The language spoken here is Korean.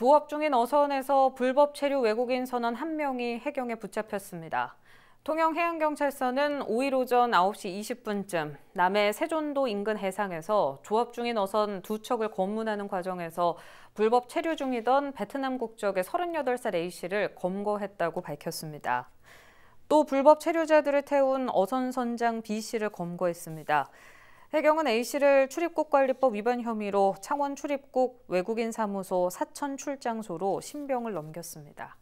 조업 중인 어선에서 불법 체류 외국인 선원 한명이 해경에 붙잡혔습니다. 통영해양경찰서는 5일 오전 9시 20분쯤 남해 세존도 인근 해상에서 조업 중인 어선 두 척을 검문하는 과정에서 불법 체류 중이던 베트남 국적의 38살 A씨를 검거했다고 밝혔습니다. 또 불법 체류자들을 태운 어선 선장 B씨를 검거했습니다. 해경은 A씨를 출입국관리법 위반 혐의로 창원 출입국 외국인 사무소 사천 출장소로 신병을 넘겼습니다.